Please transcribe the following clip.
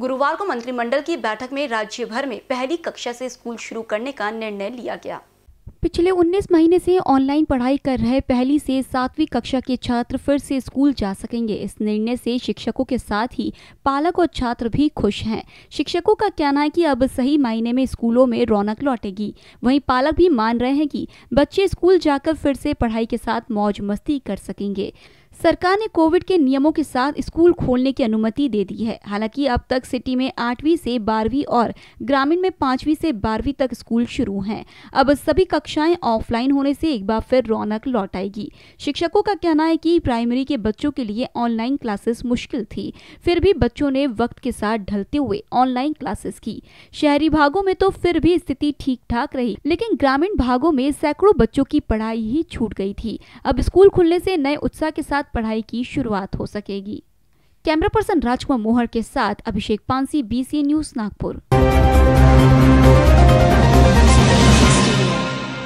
गुरुवार को मंत्रिमंडल की बैठक में राज्य भर में पहली कक्षा से स्कूल शुरू करने का निर्णय लिया गया पिछले 19 महीने से ऑनलाइन पढ़ाई कर रहे पहली से सातवीं कक्षा के छात्र फिर से स्कूल जा सकेंगे इस निर्णय से शिक्षकों के साथ ही पालक और छात्र भी खुश हैं शिक्षकों का कहना है कि अब सही मायने में स्कूलों में रौनक लौटेगी वहीं पालक भी मान रहे हैं कि बच्चे स्कूल जाकर फिर से पढ़ाई के साथ मौज मस्ती कर सकेंगे सरकार ने कोविड के नियमों के साथ स्कूल खोलने की अनुमति दे दी है हालांकि अब तक सिटी में आठवीं से बारहवीं और ग्रामीण में पांचवी से बारहवीं तक स्कूल शुरू हैं अब सभी कक्षाएं ऑफलाइन होने से एक बार फिर रौनक लौट आएगी शिक्षकों का कहना है कि प्राइमरी के बच्चों के लिए ऑनलाइन क्लासेस मुश्किल थी फिर भी बच्चों ने वक्त के साथ ढलते हुए ऑनलाइन क्लासेस की शहरी भागों में तो फिर भी स्थिति ठीक ठाक रही लेकिन ग्रामीण भागों में सैकड़ों बच्चों की पढ़ाई ही छूट गई थी अब स्कूल खुलने से नए उत्साह के साथ साथ पढ़ाई की शुरुआत हो सकेगी कैमरा पर्सन राजकुमार मोहर के साथ अभिषेक पांसी बीसी न्यूज नागपुर